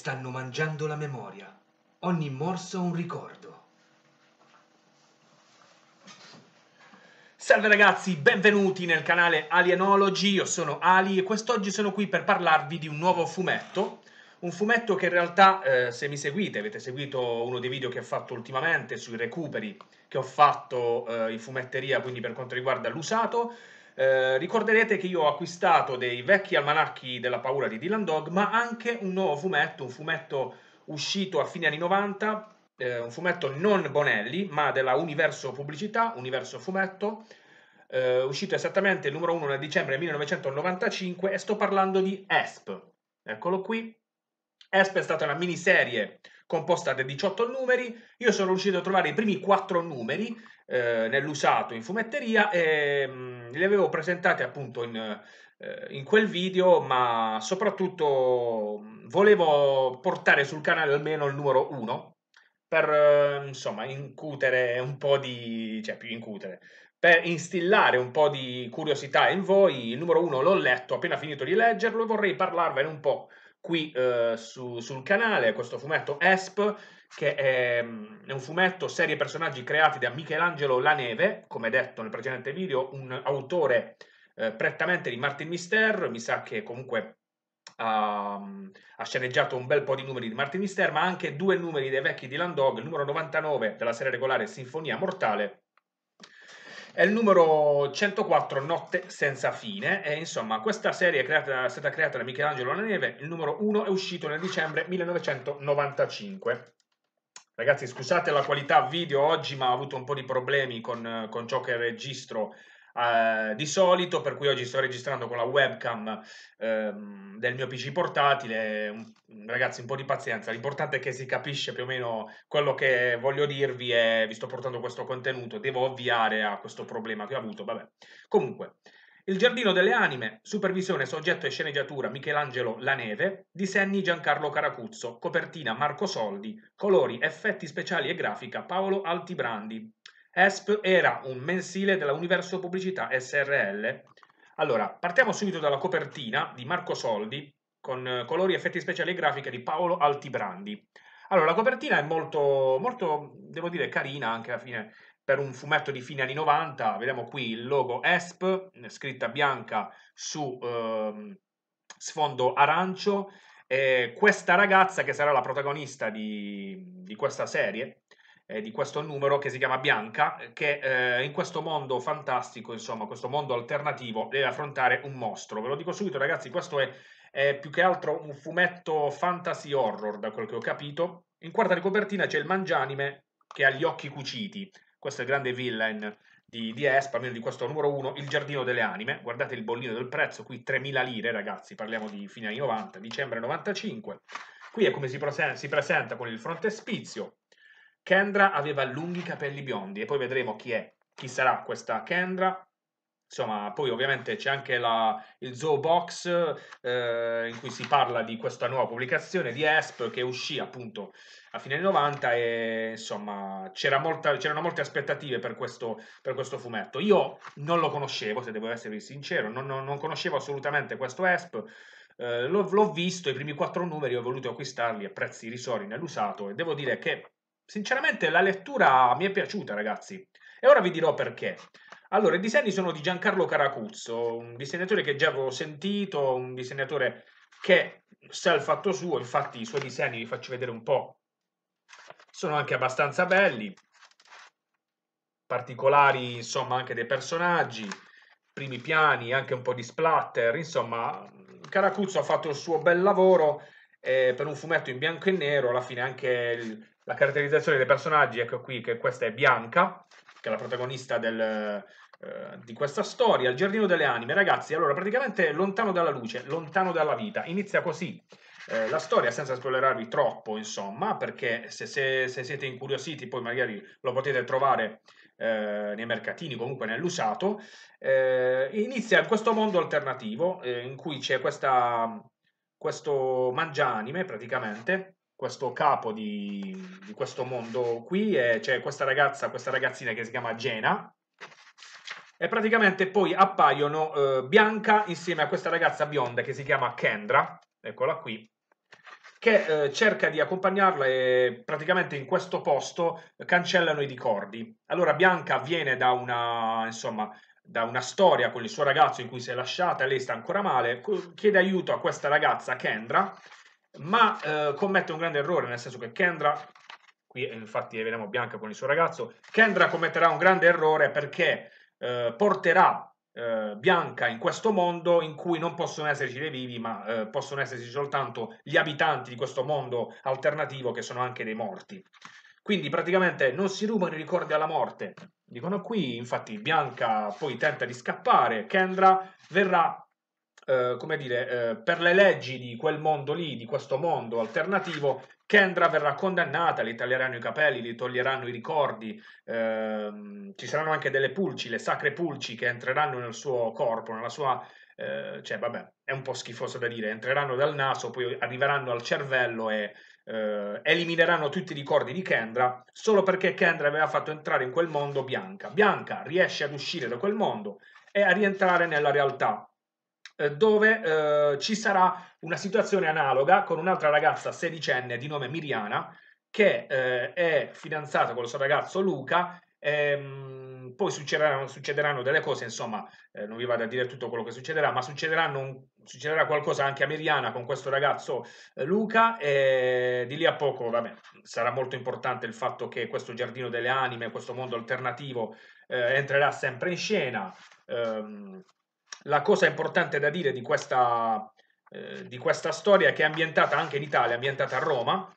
stanno mangiando la memoria, ogni morso un ricordo. Salve ragazzi, benvenuti nel canale Alienology, io sono Ali e quest'oggi sono qui per parlarvi di un nuovo fumetto, un fumetto che in realtà, eh, se mi seguite, avete seguito uno dei video che ho fatto ultimamente sui recuperi che ho fatto eh, in fumetteria, quindi per quanto riguarda l'usato, eh, ricorderete che io ho acquistato dei vecchi almanacchi della paura di Dylan Dog, ma anche un nuovo fumetto, un fumetto uscito a fine anni 90, eh, un fumetto non Bonelli, ma della Universo Pubblicità, Universo Fumetto, eh, uscito esattamente il numero 1 nel dicembre 1995 e sto parlando di ESP. Eccolo qui. ESP è stata una miniserie composta da 18 numeri. Io sono riuscito a trovare i primi 4 numeri eh, nell'usato in fumetteria e mh, mm, li avevo presentati appunto in, eh, in, quel video, ma soprattutto mm, volevo portare sul canale almeno il numero 1 per eh, insomma incutere un po' di, cioè più incutere, per instillare un po' di curiosità in voi. Il numero 1 l'ho letto, appena finito di leggerlo, e vorrei parlarvene un po' qui eh, su, sul canale, questo fumetto ESP, che è, mm, è, un fumetto serie personaggi creati da Michelangelo Laneve, come detto nel precedente video, un autore eh, prettamente di Martin Mister, mi sa che comunque ha, mm, ha, sceneggiato un bel po' di numeri di Martin Mister, ma anche due numeri dei vecchi di Landog, il numero 99 della serie regolare Sinfonia Mortale è il numero 104, Notte senza fine. E insomma, questa serie è, creata, è stata creata da Michelangelo La Neve, il numero 1 è uscito nel dicembre 1995. Ragazzi, scusate la qualità video oggi, ma ho avuto un po' di problemi con, con ciò che registro eh, di solito, per cui oggi sto registrando con la webcam ehm, del mio PC portatile. Ragazzi, un po' di pazienza, l'importante è che si capisce più o meno quello che voglio dirvi e vi sto portando questo contenuto, devo ovviare a questo problema che ho avuto, vabbè. Comunque, il Giardino delle Anime, supervisione, soggetto e sceneggiatura Michelangelo La Neve, disegni Giancarlo Caracuzzo, copertina Marco Soldi, colori, effetti speciali e grafica Paolo Altibrandi, ESP era un mensile della Universo Pubblicità SRL. Allora, partiamo subito dalla copertina di Marco Soldi con eh, colori, effetti speciali e grafiche di Paolo Altibrandi. Allora, la copertina è molto, molto, devo dire, carina anche alla fine per un fumetto di fine anni 90. Vediamo qui il logo ESP, scritta bianca su eh, sfondo arancio. E questa ragazza, che sarà la protagonista di, di questa serie, eh, di questo numero che si chiama Bianca, eh, che eh, in questo mondo fantastico, insomma, questo mondo alternativo, deve affrontare un mostro. Ve lo dico subito, ragazzi, questo è, è più che altro un fumetto fantasy horror, da quel che ho capito. In quarta di copertina c'è il Mangianime che ha gli occhi cuciti. Questo è il grande villain di, di Espa, almeno di questo numero 1, Il Giardino delle Anime. Guardate il bollino del prezzo, qui 3.000 lire, ragazzi, parliamo di fine anni 90, dicembre 95. Qui è come si, si presenta con il frontespizio, Kendra aveva lunghi capelli biondi e poi vedremo chi è, chi sarà questa Kendra. Insomma, poi ovviamente c'è anche la, il Zoo Box eh, in cui si parla di questa nuova pubblicazione di Esp che uscì appunto a fine 90 e insomma c'era molta, c'erano molte aspettative per questo, per questo, fumetto. Io non lo conoscevo, se devo essere sincero, non, non, non conoscevo assolutamente questo Esp. Eh, l'ho, l'ho visto, i primi quattro numeri ho voluto acquistarli a prezzi risori nell'usato e devo dire che sinceramente la lettura mi è piaciuta, ragazzi. E ora vi dirò perché. Allora, i disegni sono di Giancarlo Caracuzzo, un disegnatore che già avevo sentito, un disegnatore che sa il fatto suo, infatti i suoi disegni vi faccio vedere un po', sono anche abbastanza belli, particolari insomma anche dei personaggi, primi piani, anche un po' di splatter, insomma Caracuzzo ha fatto il suo bel lavoro eh, per un fumetto in bianco e nero, alla fine anche il, la caratterizzazione dei personaggi, ecco qui che questa è Bianca, che è la protagonista del, eh, di questa storia, il giardino delle anime, ragazzi, allora praticamente lontano dalla luce, lontano dalla vita, inizia così. Eh, la storia senza spoilerarvi troppo, insomma, perché se, se, se, siete incuriositi poi magari lo potete trovare eh, nei mercatini, comunque nell'usato. Eh, inizia questo mondo alternativo eh, in cui c'è questa, questo mangianime praticamente, questo capo di, di, questo mondo qui, c'è cioè questa ragazza, questa ragazzina che si chiama Jena, e praticamente poi appaiono eh, Bianca insieme a questa ragazza bionda che si chiama Kendra, eccola qui, che eh, cerca di accompagnarla e praticamente in questo posto cancellano i ricordi. Allora Bianca viene da una, insomma, da una storia con il suo ragazzo in cui si è lasciata, lei sta ancora male, chiede aiuto a questa ragazza Kendra, ma eh, commette un grande errore, nel senso che Kendra, qui eh, infatti vediamo Bianca con il suo ragazzo, Kendra commetterà un grande errore perché eh, porterà eh, bianca in questo mondo in cui non possono esserci dei vivi, ma eh, possono esserci soltanto gli abitanti di questo mondo alternativo che sono anche dei morti. Quindi praticamente non si rubano i ricordi alla morte. Dicono qui, infatti, Bianca poi tenta di scappare, Kendra verrà eh, come dire, eh, per le leggi di quel mondo lì, di questo mondo alternativo, Kendra verrà condannata, le taglieranno i capelli, le toglieranno i ricordi, ehm, ci saranno anche delle pulci, le sacre pulci che entreranno nel suo corpo, nella sua... Eh, cioè, vabbè, è un po' schifoso da dire, entreranno dal naso, poi arriveranno al cervello e eh, elimineranno tutti i ricordi di Kendra, solo perché Kendra aveva fatto entrare in quel mondo Bianca. Bianca riesce ad uscire da quel mondo e a rientrare nella realtà, eh, dove eh, ci sarà una situazione analoga con un'altra ragazza sedicenne di nome Miriana che eh, è fidanzata con il suo ragazzo Luca. Ehm, poi succederanno, succederanno, delle cose, insomma, non vi vado a dire tutto quello che succederà, ma un, succederà qualcosa anche a Miriana con questo ragazzo Luca e di lì a poco, vabbè, sarà molto importante il fatto che questo giardino delle anime, questo mondo alternativo eh, entrerà sempre in scena. Ehm, la cosa importante da dire di questa, eh, di questa storia che è ambientata anche in Italia, è ambientata a Roma.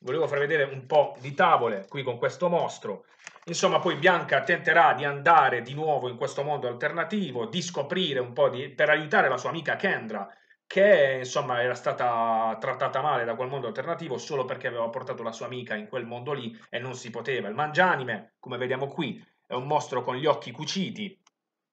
Volevo far vedere un po' di tavole qui con questo mostro. Insomma, poi Bianca tenterà di andare di nuovo in questo mondo alternativo, di scoprire un po' di, per aiutare la sua amica Kendra, che insomma era stata trattata male da quel mondo alternativo solo perché aveva portato la sua amica in quel mondo lì e non si poteva. Il mangianime, come vediamo qui, è un mostro con gli occhi cuciti,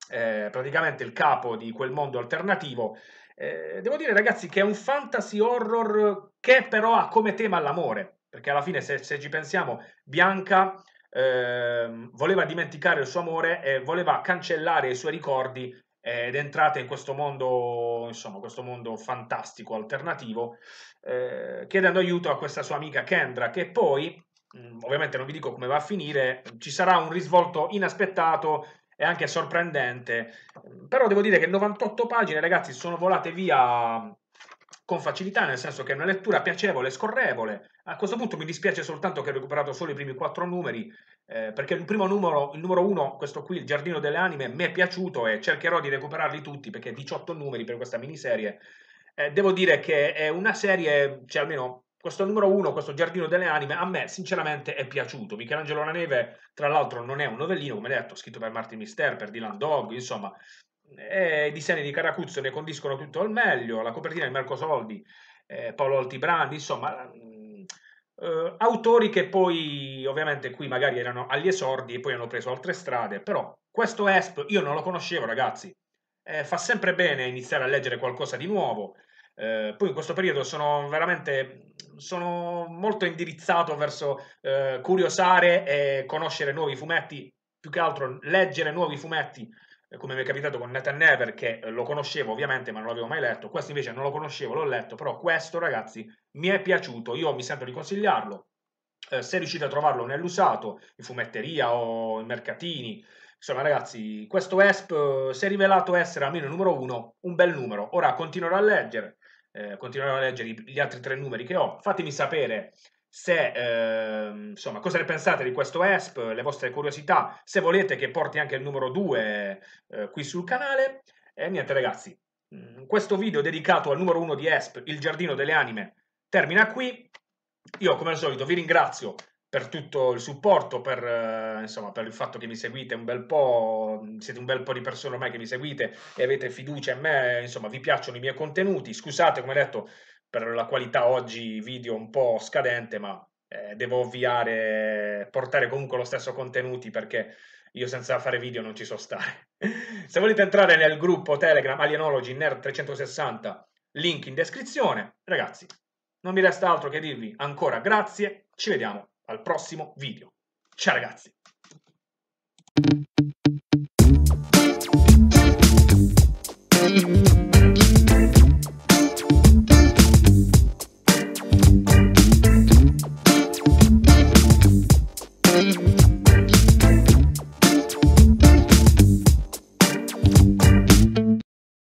eh, praticamente il capo di quel mondo alternativo. Eh, devo dire, ragazzi, che è un fantasy horror che però ha come tema l'amore, perché alla fine, se, se ci pensiamo, Bianca eh, voleva dimenticare il suo amore e voleva cancellare i suoi ricordi ed è entrata in questo mondo, insomma, questo mondo fantastico, alternativo, eh, chiedendo aiuto a questa sua amica Kendra, che poi, mm, ovviamente non vi dico come va a finire, ci sarà un risvolto inaspettato è anche sorprendente, però devo dire che 98 pagine, ragazzi, sono volate via con facilità, nel senso che è una lettura piacevole, scorrevole. A questo punto mi dispiace soltanto che ho recuperato solo i primi quattro numeri, eh, perché il primo numero, il numero uno, questo qui, Il Giardino delle Anime, mi è piaciuto e cercherò di recuperarli tutti, perché 18 numeri per questa miniserie. Eh, devo dire che è una serie, cioè almeno questo numero 1, questo Giardino delle Anime, a me sinceramente è piaciuto. Michelangelo La Neve, tra l'altro, non è un novellino, come detto, scritto per Martin Mister, per Dylan Dog, insomma, eh, i disegni di Caracuzzo ne condiscono tutto al meglio, la copertina di Marco Soldi, eh, Paolo Altibrandi, insomma, mm, eh, autori che poi ovviamente qui magari erano agli esordi e poi hanno preso altre strade, però questo ESP io non lo conoscevo, ragazzi. Eh, fa sempre bene iniziare a leggere qualcosa di nuovo, eh, poi in questo periodo sono veramente sono molto indirizzato verso eh, curiosare e conoscere nuovi fumetti, più che altro leggere nuovi fumetti, eh, come mi è capitato con Nathan Never, che eh, lo conoscevo ovviamente ma non l'avevo mai letto, questo invece non lo conoscevo, l'ho letto, però questo ragazzi mi è piaciuto, io mi sento di consigliarlo, eh, se riuscite a trovarlo nell'usato, in fumetteria o in mercatini, Insomma, ragazzi, questo ESP eh, si è rivelato essere almeno il numero uno, un bel numero. Ora continuerò a leggere, eh, continuerò a leggere gli altri tre numeri che ho. Fatemi sapere se, eh, insomma, cosa ne pensate di questo ESP, le vostre curiosità, se volete che porti anche il numero 2 eh, qui sul canale. E niente ragazzi, mm, questo video dedicato al numero 1 di ESP, Il Giardino delle Anime, termina qui. Io come al solito vi ringrazio per tutto il supporto, per, eh, insomma, per, il fatto che mi seguite un bel po', mm, siete un bel po' di persone ormai che mi seguite e avete fiducia in me, insomma vi piacciono i miei contenuti, scusate come detto per la qualità oggi video un po' scadente, ma eh, devo ovviare, portare comunque lo stesso contenuti perché io senza fare video non ci so stare. Se volete entrare nel gruppo Telegram Alienology Nerd 360, link in descrizione. Ragazzi, non mi resta altro che dirvi ancora grazie, ci vediamo al prossimo video. Ciao ragazzi!